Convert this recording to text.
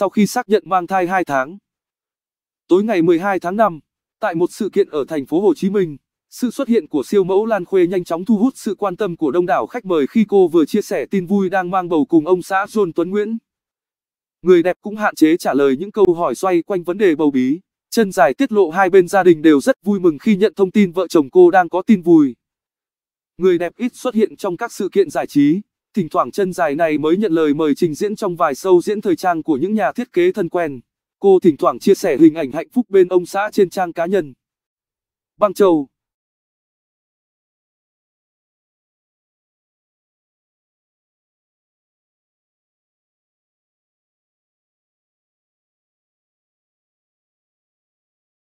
sau khi xác nhận mang thai 2 tháng. Tối ngày 12 tháng 5, tại một sự kiện ở thành phố Hồ Chí Minh, sự xuất hiện của siêu mẫu Lan Khuê nhanh chóng thu hút sự quan tâm của đông đảo khách mời khi cô vừa chia sẻ tin vui đang mang bầu cùng ông xã John Tuấn Nguyễn. Người đẹp cũng hạn chế trả lời những câu hỏi xoay quanh vấn đề bầu bí. Chân dài tiết lộ hai bên gia đình đều rất vui mừng khi nhận thông tin vợ chồng cô đang có tin vui. Người đẹp ít xuất hiện trong các sự kiện giải trí. Thỉnh thoảng chân dài này mới nhận lời mời trình diễn trong vài show diễn thời trang của những nhà thiết kế thân quen. Cô thỉnh thoảng chia sẻ hình ảnh hạnh phúc bên ông xã trên trang cá nhân. Băng Châu